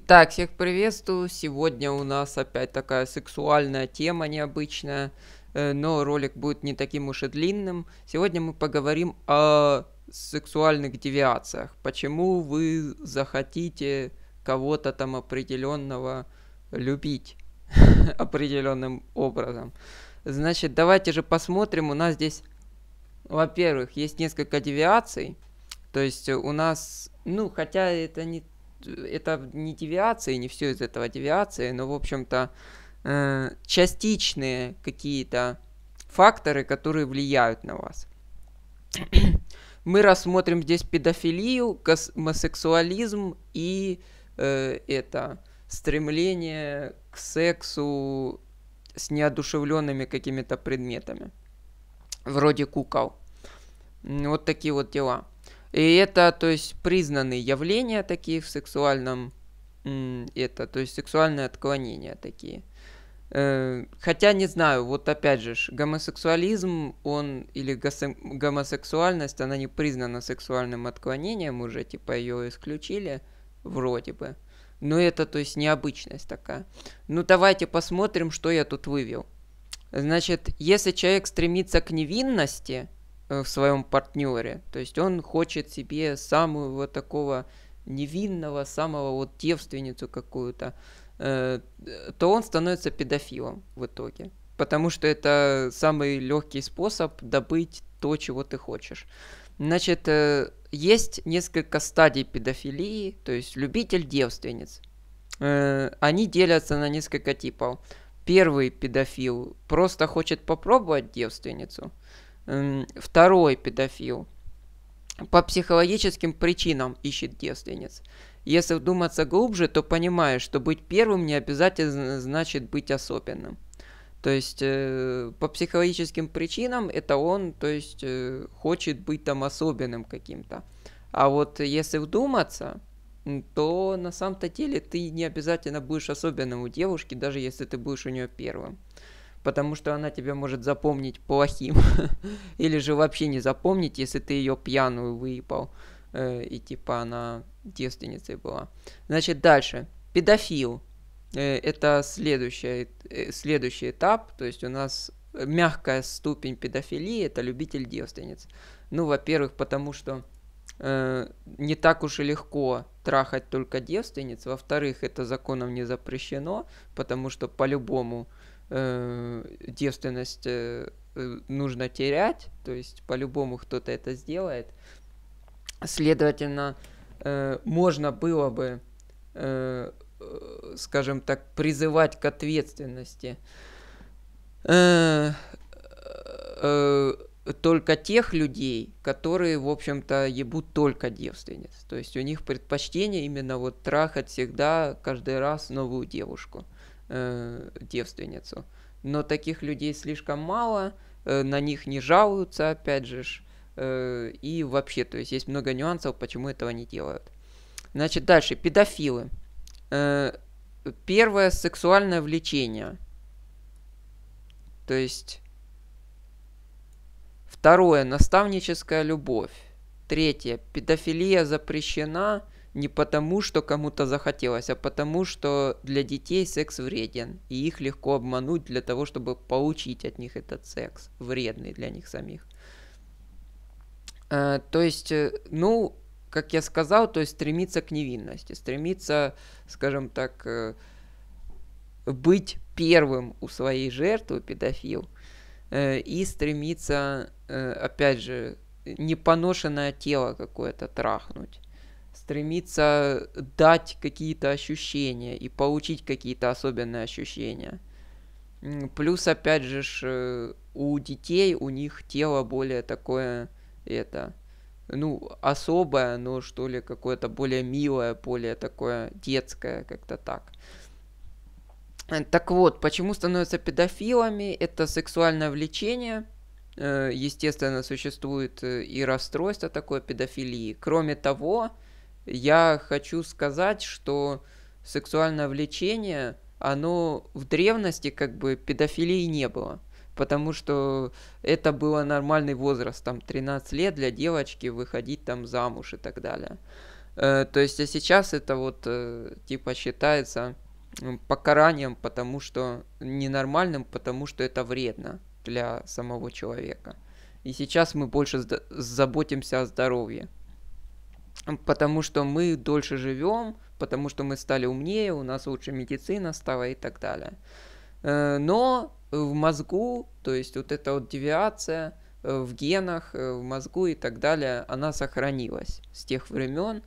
Итак, всех приветствую. Сегодня у нас опять такая сексуальная тема необычная, э, но ролик будет не таким уж и длинным. Сегодня мы поговорим о сексуальных девиациях. Почему вы захотите кого-то там определенного любить определенным образом. Значит, давайте же посмотрим. У нас здесь, во-первых, есть несколько девиаций. То есть у нас, ну, хотя это не это не девиации, не все из этого девиации, но, в общем-то, э, частичные какие-то факторы, которые влияют на вас. Мы рассмотрим здесь педофилию, гомосексуализм и э, это стремление к сексу с неодушевленными какими-то предметами, вроде кукол. Вот такие вот дела. И это, то есть, признанные явления такие в сексуальном... Это, то есть, сексуальные отклонения такие. Э, хотя не знаю, вот опять же, гомосексуализм, он или гомосексуальность, она не признана сексуальным отклонением уже, типа ее исключили, вроде бы. Но это, то есть, необычность такая. Ну, давайте посмотрим, что я тут вывел. Значит, если человек стремится к невинности, Э, в своем партнере. То есть он хочет себе самую вот такого невинного, самого вот девственницу какую-то, э, то он становится педофилом в итоге. Потому что это самый легкий способ добыть то, чего ты хочешь. Значит, э, есть несколько стадий педофилии, то есть любитель девственниц. они делятся на несколько типов. Первый педофил просто хочет попробовать девственницу. Эм, второй педофил по психологическим причинам ищет девственниц. Если вдуматься глубже, то понимаешь, что быть первым не обязательно значит быть особенным. То есть э, по психологическим причинам это он, то есть э, хочет быть там особенным каким-то. А вот если вдуматься, то на самом-то деле ты не обязательно будешь особенным у девушки, даже если ты будешь у нее первым потому что она тебя может запомнить плохим. Или же вообще не запомнить, если ты ее пьяную выебал, э, и типа она девственницей была. Значит, дальше. Педофил. Э, это следующий, э, следующий этап, то есть у нас мягкая ступень педофилии, это любитель девственниц. Ну, во-первых, потому что э, не так уж и легко трахать только девственниц. Во-вторых, это законом не запрещено, потому что по-любому э, девственность э, э, нужно терять, то есть по-любому кто-то это сделает. Следовательно, э, можно было бы, э, э скажем так, призывать к ответственности э, э, э, только тех людей, которые, в общем-то, ебут только девственниц. То есть у них предпочтение именно вот трахать всегда, каждый раз новую девушку э, девственницу. Но таких людей слишком мало, э, на них не жалуются, опять же, э, и вообще, то есть есть много нюансов, почему этого не делают. Значит, дальше, педофилы. Э, первое, сексуальное влечение. То есть... Второе, наставническая любовь. Третье, педофилия запрещена – не потому, что кому-то захотелось, а потому, что для детей секс вреден, и их легко обмануть для того, чтобы получить от них этот секс, вредный для них самих. Э, то есть, э, ну, как я сказал, то есть стремиться к невинности, стремиться, скажем так, э, быть первым у своей жертвы педофил э, и стремиться, э, опять же, непоношенное тело какое-то трахнуть стремиться дать какие-то ощущения и получить какие-то особенные ощущения. Плюс, опять же, э, у детей у них тело более такое, это, ну, особое, но что ли, какое-то более милое, более такое детское, как-то так. Э, так вот, почему становятся педофилами? Это сексуальное влечение. Э, естественно, существует и расстройство такое педофилии. Кроме того, я хочу сказать, что сексуальное влечение, оно в древности как бы педофилии не было. Потому что это был нормальный возраст, там 13 лет для девочки выходить там замуж и так далее. Э, то есть, а сейчас это вот э, типа считается покаранием, потому что ненормальным, потому что это вредно для самого человека. И сейчас мы больше заботимся о здоровье потому что мы дольше живем, потому что мы стали умнее, у нас лучше медицина стала и так далее. Э, но в мозгу, то есть вот эта вот девиация э, в генах, э, в мозгу и так далее, она сохранилась с тех времен,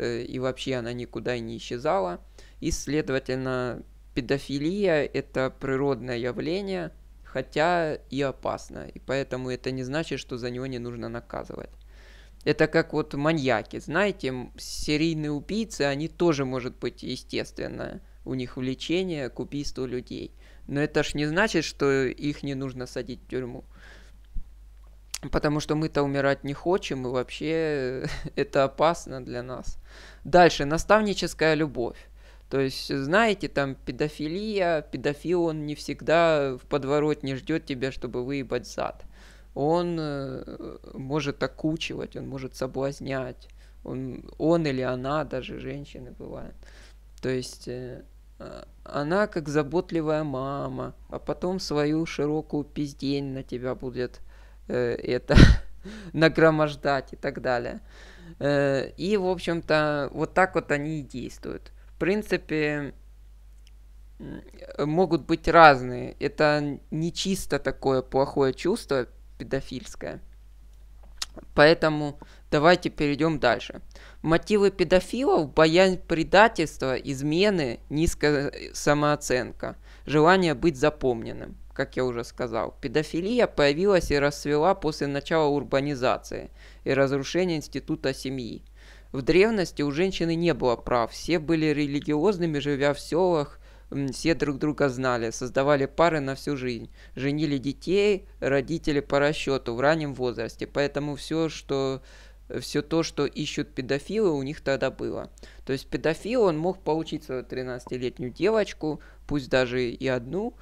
и вообще она никуда и не исчезала. И, следовательно, педофилия – это природное явление, хотя и опасно. И поэтому это не значит, что за него не нужно наказывать. Это как вот маньяки, знаете, серийные убийцы, они тоже, может быть, естественно, у них влечение к убийству людей. Но это ж не значит, что их не нужно садить в тюрьму. Потому что мы-то умирать не хочем, и вообще это опасно для нас. Дальше, наставническая любовь. То есть, знаете, там педофилия, педофил, он не всегда в подворотне ждет тебя, чтобы выебать зад он э, может окучивать, он может соблазнять, он, он или она, даже женщины бывают. То есть э, она как заботливая мама, а потом свою широкую пиздень на тебя будет э, это нагромождать и так далее. Э, и, в общем-то, вот так вот они и действуют. В принципе, могут быть разные. Это не чисто такое плохое чувство, педофильская. Поэтому давайте перейдем дальше. Мотивы педофилов – боязнь предательства, измены, низкая э, самооценка, желание быть запомненным. Как я уже сказал, педофилия появилась и расцвела после начала урбанизации и разрушения института семьи. В древности у женщины не было прав, все были религиозными, живя в селах все друг друга знали, создавали пары на всю жизнь, женили детей, родители по расчету в раннем возрасте, поэтому все, что все то, что ищут педофилы, у них тогда было. То есть педофил, он мог получить свою 13-летнюю девочку, пусть даже и одну,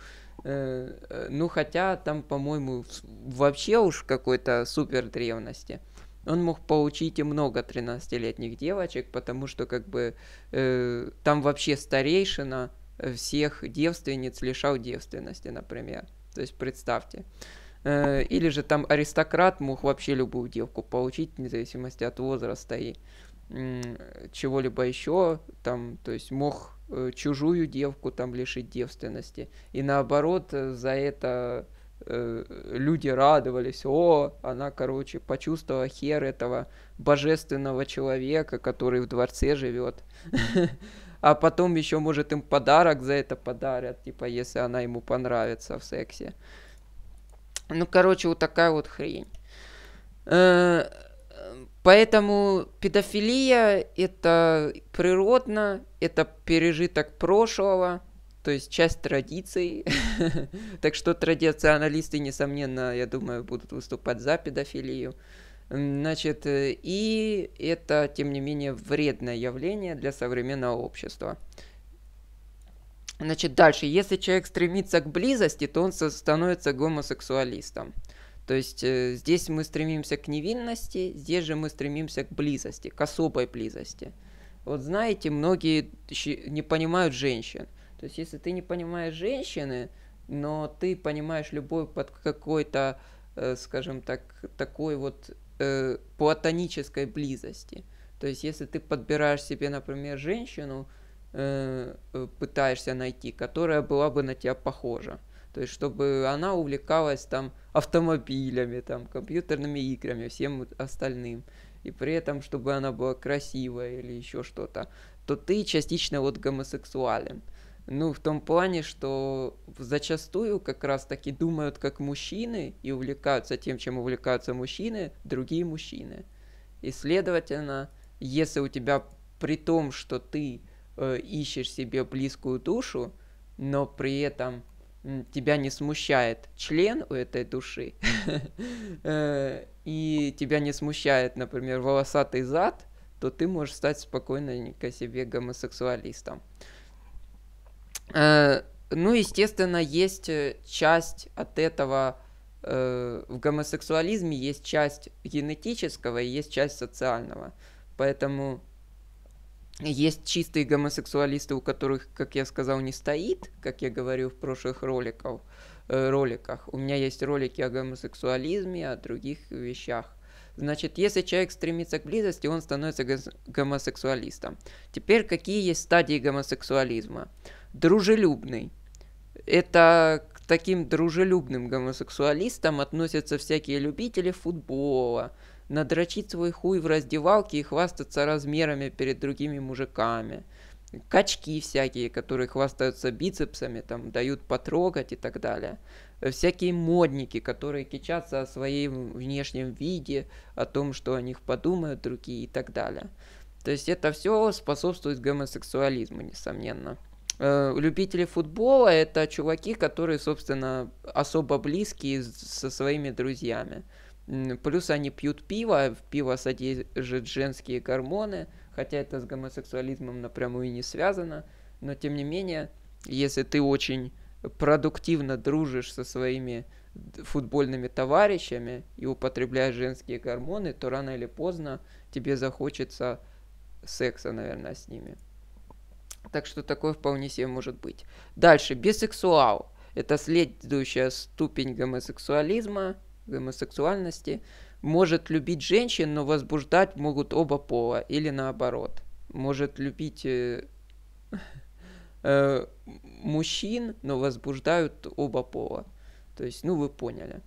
э, э, ну хотя там, по-моему, вообще уж какой-то супер древности. Он мог получить и много 13-летних девочек, потому что как бы э, там вообще старейшина всех девственниц лишал девственности, например. То есть представьте. Э, или же там аристократ мог вообще любую девку получить, вне зависимости от возраста и чего-либо еще, там, то есть мог э, чужую девку там лишить девственности. И наоборот, э, за это люди радовались, о, она, короче, почувствовала хер этого божественного человека, который в дворце живет. а потом еще, может, им подарок за это подарят, типа, если она ему понравится в сексе. Ну, короче, вот такая вот хрень. Э, поэтому педофилия это природно, это пережиток прошлого, то есть часть традиций. так что традиционалисты, несомненно, я думаю, будут выступать за педофилию. Значит, э, и это, тем не менее, вредное явление для современного общества. Значит, дальше. Если человек стремится к близости, то он становится гомосексуалистом. То есть э, здесь мы стремимся к невинности, здесь же мы стремимся к близости, к особой близости. Вот знаете, многие не понимают женщин. То есть если ты не понимаешь женщины, но ты понимаешь любовь под какой-то, э, скажем так, такой вот э, платонической близости. То есть, если ты подбираешь себе, например, женщину, э, э, пытаешься найти, которая была бы на тебя похожа. То есть, чтобы она увлекалась там автомобилями, там, компьютерными играми, всем остальным. И при этом, чтобы она была красивая или еще что-то. То ты частично вот гомосексуален. Ну, в том плане, что зачастую как раз-таки думают как мужчины и увлекаются тем, чем увлекаются мужчины, другие мужчины. И, следовательно, если у тебя при том, что ты э, ищешь себе близкую душу, но при этом тебя не смущает член у этой души, э, и тебя не смущает, например, волосатый зад, то ты можешь стать спокойненько себе гомосексуалистом. Э, ну, естественно, есть э, часть от этого э, в гомосексуализме есть часть генетического и есть часть социального. Поэтому есть чистые гомосексуалисты, у которых, как я сказал, не стоит, как я говорил в прошлых роликов, э, роликах. У меня есть ролики о гомосексуализме, о других вещах. Значит, если человек стремится к близости, он становится гомосексуалистом. Теперь какие есть стадии гомосексуализма? дружелюбный. Это к таким дружелюбным гомосексуалистам относятся всякие любители футбола, надрочить свой хуй в раздевалке и хвастаться размерами перед другими мужиками. Качки всякие, которые хвастаются бицепсами, там дают потрогать и так далее. Всякие модники, которые кичатся о своем внешнем виде, о том, что о них подумают другие и так далее. То есть это все способствует гомосексуализму, несомненно. Э, любители футбола это чуваки, которые, собственно, особо близкие со своими друзьями. Плюс они пьют пиво, в пиво содержит женские гормоны, хотя это с гомосексуализмом напрямую не связано, но тем не менее, если ты очень продуктивно дружишь со своими футбольными товарищами и употребляешь женские гормоны, то рано или поздно тебе захочется секса, наверное, с ними. Так что такое вполне себе может быть. Дальше, бисексуал. Это следующая ступень гомосексуализма, гомосексуальности. Может любить женщин, но возбуждать могут оба пола, или наоборот. Может любить э, э, мужчин, но возбуждают оба пола. То есть, ну вы поняли.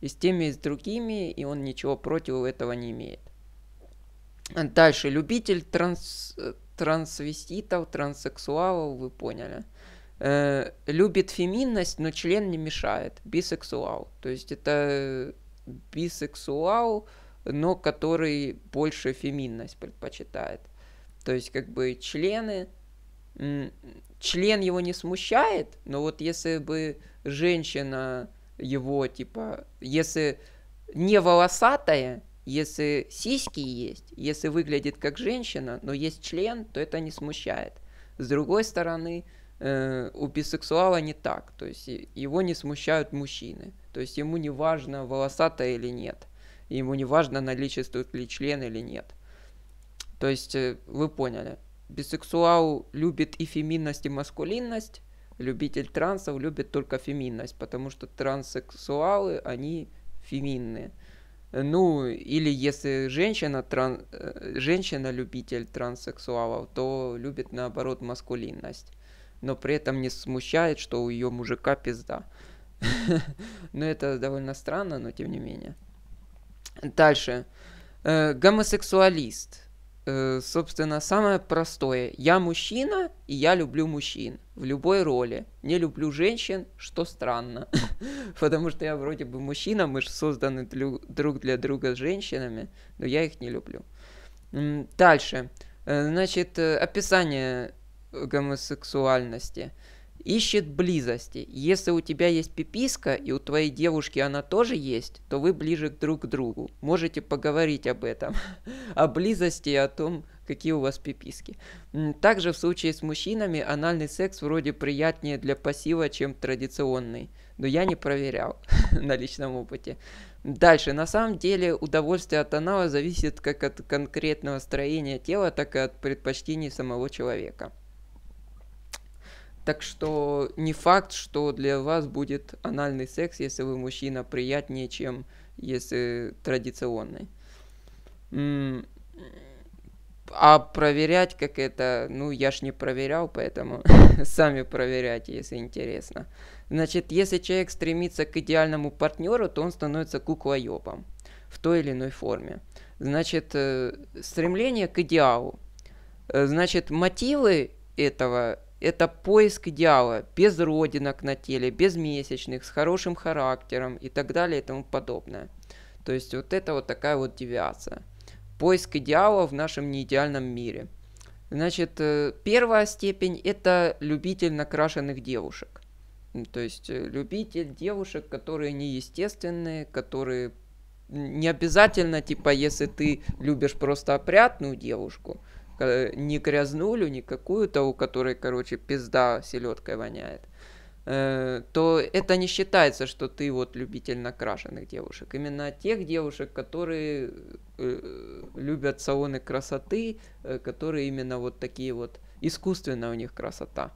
И с теми, и с другими, и он ничего против этого не имеет. Дальше, любитель транс э, трансвеститов, транссексуалов, вы поняли. Э, любит феминность, но член не мешает. Бисексуал. То есть это бисексуал, но который больше феминность предпочитает. То есть как бы члены... Член его не смущает, но вот если бы женщина его, типа, если не волосатая, если сиськи есть, если выглядит как женщина, но есть член, то это не смущает. С другой стороны, э, у бисексуала не так, то есть его не смущают мужчины, то есть ему не важно волосатая или нет, ему не важно наличествует ли член или нет. То есть э, вы поняли, бисексуал любит и феминность, и маскулинность, любитель трансов любит только феминность, потому что транссексуалы, они феминные. Э, ну, или если женщина, тран... Э, женщина-любитель транссексуалов, то любит наоборот маскулинность. Но при этом не смущает, что у ее мужика пизда. Но это довольно странно, но тем не менее. Дальше. Э, гомосексуалист. Э, собственно, самое простое. Я мужчина, и я люблю мужчин в любой роли. Не люблю женщин, что странно. Потому что я вроде бы мужчина, мы же созданы друг для друга с женщинами, но я их не люблю. Дальше. Э, значит, э, описание гомосексуальности ищет близости. Если у тебя есть пиписка и у твоей девушки она тоже есть, то вы ближе друг к другу. Можете поговорить об этом, о близости и о том, какие у вас пиписки. Также в случае с мужчинами анальный секс вроде приятнее для пассива, чем традиционный. Но я не проверял на личном опыте. Дальше. На самом деле удовольствие от анала зависит как от конкретного строения тела, так и от предпочтений самого человека. Так что не факт, что для вас будет анальный секс, если вы мужчина, приятнее, чем если традиционный. А проверять как это, ну я ж не проверял, поэтому сами проверяйте, если интересно. Значит, если человек стремится к идеальному партнеру, то он становится куклоебом в той или иной форме. Значит, э, стремление к идеалу. Э, значит, мотивы этого это поиск идеала, без родинок на теле, без месячных, с хорошим характером и так далее и тому подобное. То есть вот это вот такая вот девиация. Поиск идеала в нашем неидеальном мире. Значит, э, первая степень – это любитель накрашенных девушек. То есть э, любитель девушек, которые неестественные, которые не обязательно, типа, если ты любишь просто опрятную девушку – не грязнулю, не какую-то, у которой, короче, пизда селедкой воняет, э, то это не считается, что ты вот любитель накрашенных девушек. Именно тех девушек, которые э, любят салоны красоты, э, которые именно вот такие вот искусственная у них красота,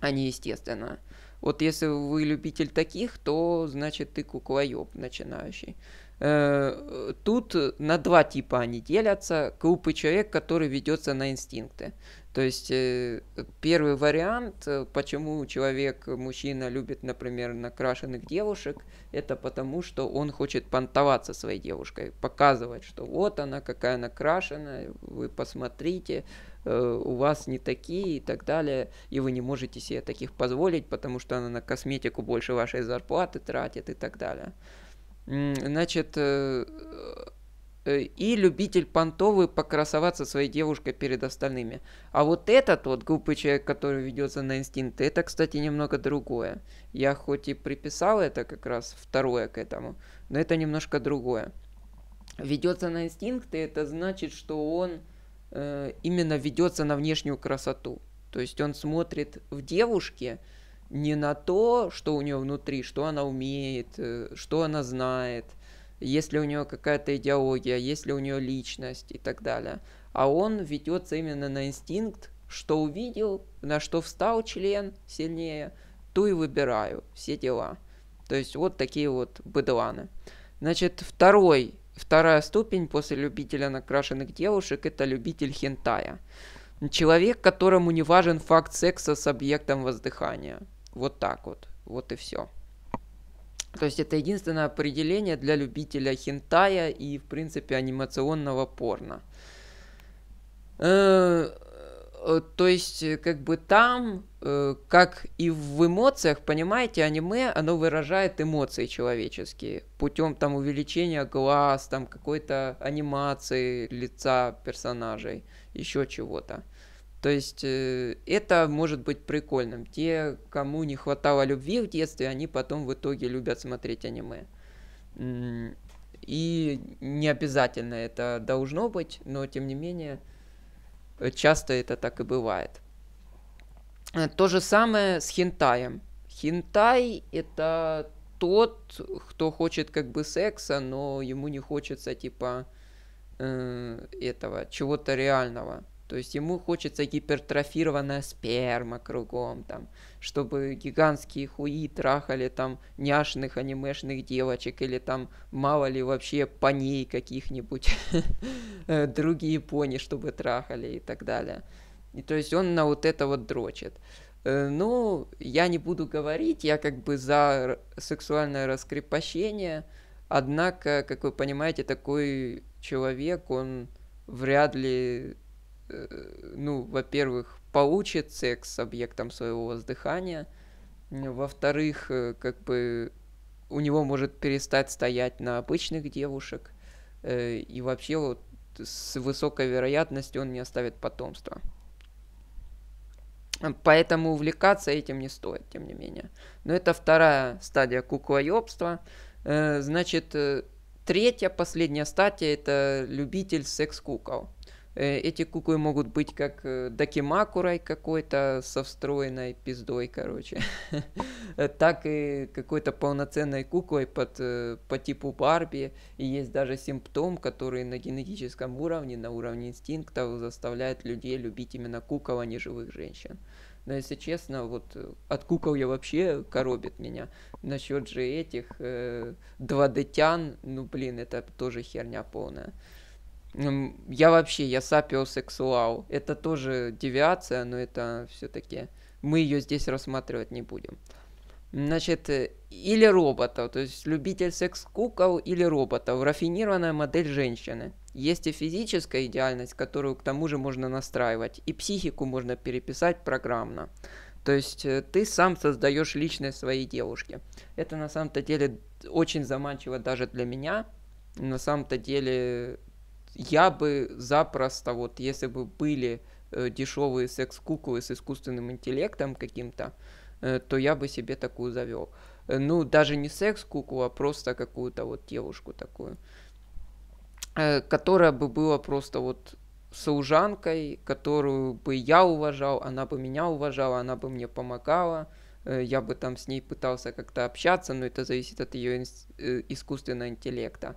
а не естественная. Вот если вы любитель таких, то значит ты куклоеб начинающий. Э, тут на два типа они делятся. Глупый человек, который ведется на инстинкты. То есть э, первый вариант, почему человек, мужчина любит, например, накрашенных девушек, это потому, что он хочет понтоваться своей девушкой, показывать, что вот она какая накрашенная, вы посмотрите, Э, у вас не такие и так далее, и вы не можете себе таких позволить, потому что она на косметику больше вашей зарплаты тратит и так далее. Значит, э, э, и любитель понтовый покрасоваться своей девушкой перед остальными. А вот этот вот глупый человек, который ведется на инстинкт, это, кстати, немного другое. Я хоть и приписал это как раз второе к этому, но это немножко другое. Ведется на инстинкты, это значит, что он Э, именно ведется на внешнюю красоту. То есть он смотрит в девушке не на то, что у нее внутри, что она умеет, э, что она знает, есть ли у нее какая-то идеология, есть ли у нее личность и так далее. А он ведется именно на инстинкт, что увидел, на что встал член сильнее, то и выбираю, все дела. То есть вот такие вот быдланы. Значит, второй Вторая ступень после любителя накрашенных девушек – это любитель хентая. Человек, которому не важен факт секса с объектом воздыхания. Вот так вот. Вот и все. То есть это единственное определение для любителя хентая и, в принципе, анимационного порно. Э, Э, то есть э, как бы там, э, как и в эмоциях, понимаете, аниме, оно выражает эмоции человеческие путем там увеличения глаз, там какой-то анимации лица персонажей, еще чего-то. То есть это может быть прикольным. Те, кому не хватало любви в детстве, они потом в итоге любят смотреть аниме. И не обязательно это должно быть, но тем не менее часто это так и бывает. Э, то же самое с хентаем. Хинтай это тот, кто хочет как бы секса, но ему не хочется типа э, этого, чего-то реального. То есть ему хочется гипертрофированная сперма кругом, там, чтобы гигантские хуи трахали там няшных анимешных девочек или там мало ли вообще поней каких-нибудь э, другие пони, чтобы трахали и так далее. И то есть он на вот это вот дрочит. Э, ну, я не буду говорить, я как бы за сексуальное раскрепощение, однако, как вы понимаете, такой человек, он вряд ли Э, ну, во-первых, получит секс с объектом своего воздыхания, во-вторых, э, как бы у него может перестать стоять на обычных девушек, э, и вообще вот с высокой вероятностью он не оставит потомство. Поэтому увлекаться этим не стоит, тем не менее. Но это вторая стадия куклоебства. Значит, третья, последняя стадия – это любитель секс-кукол. Э, эти куклы могут быть как э, дакимакурой какой-то со встроенной пиздой, короче. так и какой-то полноценной куклой под, э, по типу Барби. И есть даже симптом, который на генетическом уровне, на уровне инстинктов заставляет людей любить именно кукол, а не живых женщин. Но если честно, вот от кукол я вообще коробит меня. Насчет же этих э, 2D-тян, ну блин, это тоже херня полная. Я вообще, я сапиосексуал. Это тоже девиация, но это все-таки мы ее здесь рассматривать не будем. Значит, э, или робота, то есть любитель секс-кукол или роботов, рафинированная модель женщины. Есть и физическая идеальность, которую к тому же можно настраивать, и психику можно переписать программно. То есть э, ты сам создаешь личность своей девушки. Это на самом-то деле очень заманчиво даже для меня. На самом-то деле я бы запросто, вот если бы были э, дешевые секс-куклы с искусственным интеллектом каким-то, э, то я бы себе такую завел. Э, ну, даже не секс-куклу, а просто какую-то вот девушку такую, э, которая бы была просто вот служанкой, которую бы я уважал, она бы меня уважала, она бы мне помогала, э, я бы там с ней пытался как-то общаться, но это зависит от ее э, искусственного интеллекта.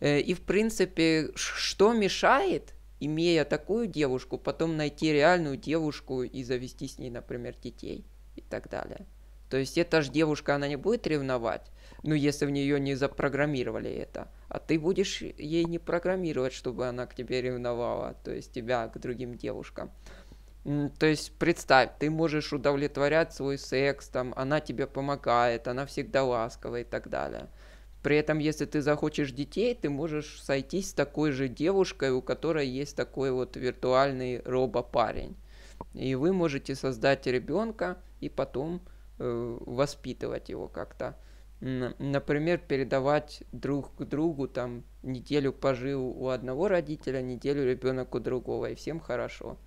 Э, и, в принципе, что мешает, имея такую девушку, потом найти реальную девушку и завести с ней, например, детей и так далее. То есть эта же девушка, она не будет ревновать, ну, если в нее не запрограммировали это. А ты будешь ей не программировать, чтобы она к тебе ревновала, то есть тебя к другим девушкам. То есть представь, ты можешь удовлетворять свой секс, там, она тебе помогает, она всегда ласковая и так далее. При этом, если ты захочешь детей, ты можешь сойтись с такой же девушкой, у которой есть такой вот виртуальный робопарень. И вы можете создать ребенка и потом э, воспитывать его как-то. Например, передавать друг к другу, там, неделю пожил у одного родителя, неделю ребенок у другого, и всем хорошо.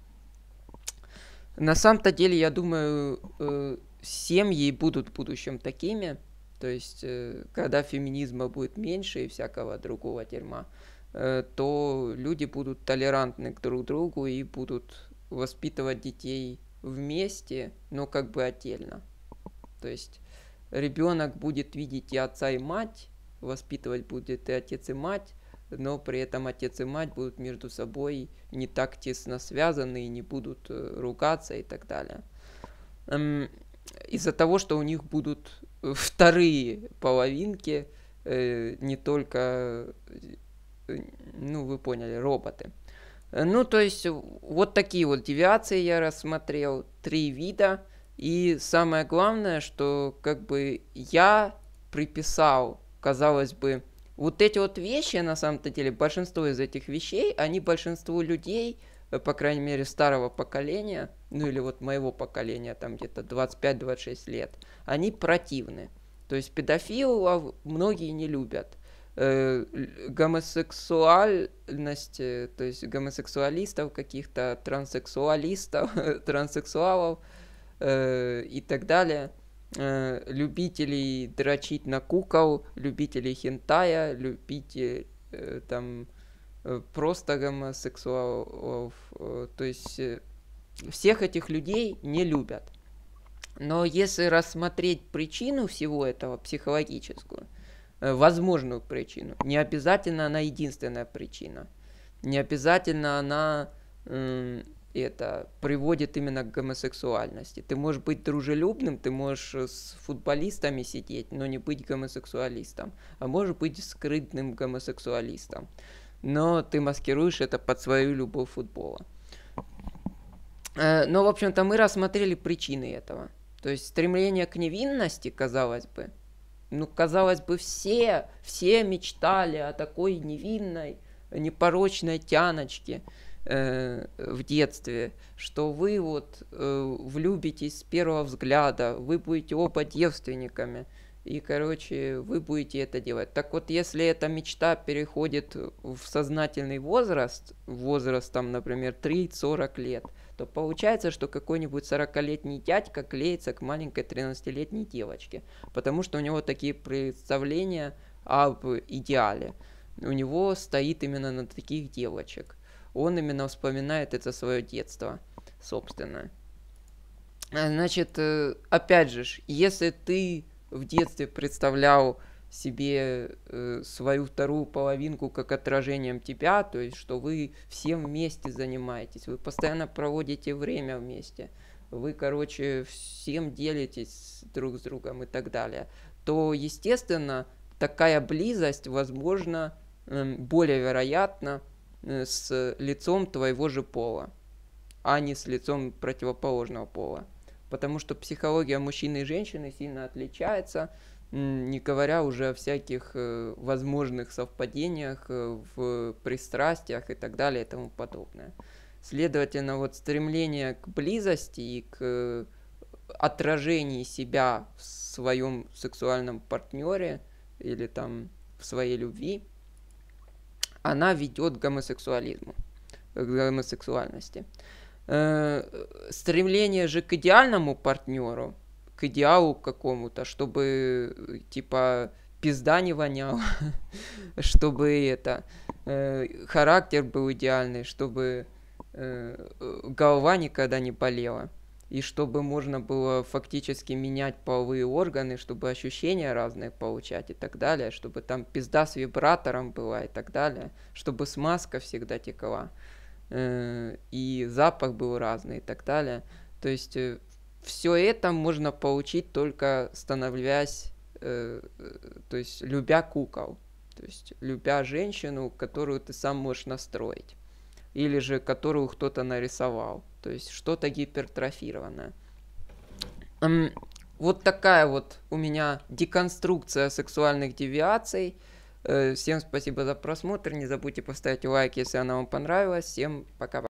На самом-то деле, я думаю, э, семьи будут в будущем такими, то есть, э, когда феминизма будет меньше и всякого другого дерьма, э, то люди будут толерантны к друг другу и будут воспитывать детей вместе, но как бы отдельно. То есть ребенок будет видеть и отца, и мать, воспитывать будет и отец, и мать, но при этом отец и мать будут между собой не так тесно связаны и не будут э, ругаться и так далее. Эм, из-за того, что у них будут вторые половинки, э, не только, э, ну вы поняли, роботы. Ну, то есть вот такие вот девиации я рассмотрел, три вида. И самое главное, что как бы я приписал, казалось бы, вот эти вот вещи, на самом-то деле, большинство из этих вещей, они большинству людей, э, по крайней мере, старого поколения – ну или вот моего поколения, там где-то 25-26 лет, они противны. То есть педофилов многие не любят. Э, гомосексуальность, э, то есть гомосексуалистов каких-то, транссексуалистов, транссексуалов э, и так далее э, – любителей дрочить на кукол, любителей хентая, любителей э, там э, просто гомосексуалов. Э, то есть э, всех этих людей не любят. Но если рассмотреть причину всего этого, психологическую, э, возможную причину, не обязательно она единственная причина, не обязательно она э, это приводит именно к гомосексуальности. Ты можешь быть дружелюбным, ты можешь с футболистами сидеть, но не быть гомосексуалистом, а можешь быть скрытным гомосексуалистом. Но ты маскируешь это под свою любовь футбола. Э, но, в общем-то, мы рассмотрели причины этого. То есть стремление к невинности, казалось бы, ну, казалось бы, все, все мечтали о такой невинной, непорочной тяночке э, в детстве, что вы вот э, влюбитесь с первого взгляда, вы будете оба девственниками, и, короче, вы будете это делать. Так вот, если эта мечта переходит в сознательный возраст, возраст там, например, 30-40 лет – то получается, что какой-нибудь 40-летний дядька клеится к маленькой 13-летней девочке, потому что у него такие представления об идеале. У него стоит именно на таких девочек. Он именно вспоминает это свое детство, собственно. Значит, э, опять же, если ты в детстве представлял себе э, свою вторую половинку как отражением тебя, то есть что вы все вместе занимаетесь, вы постоянно проводите время вместе, вы, короче, всем делитесь друг с другом и так далее, то, естественно, такая близость, возможно, э, более вероятно э, с лицом твоего же пола, а не с лицом противоположного пола. Потому что психология мужчины и женщины сильно отличается – не говоря уже о всяких э, возможных совпадениях э, в пристрастиях и так далее и тому подобное. Следовательно, вот стремление к близости и к э, отражении себя в своем сексуальном партнере или там в своей любви, она ведет к гомосексуализму, к гомосексуальности. Э, стремление же к идеальному партнеру – идеалу какому-то, чтобы, э, типа, пизда не воняла, чтобы это, э, характер был идеальный, чтобы э, голова никогда не болела, и чтобы можно было фактически менять половые органы, чтобы ощущения разные получать и так далее, чтобы там пизда с вибратором была и так далее, чтобы смазка всегда текла, э, и запах был разный и так далее. То есть э, все это можно получить только становясь, э, э, то есть любя кукол, то есть любя женщину, которую ты сам можешь настроить, или же которую кто-то нарисовал, то есть что-то гипертрофированное. Эм, вот такая вот у меня деконструкция сексуальных девиаций. Э, всем спасибо за просмотр, не забудьте поставить лайк, если она вам понравилась. Всем пока пока.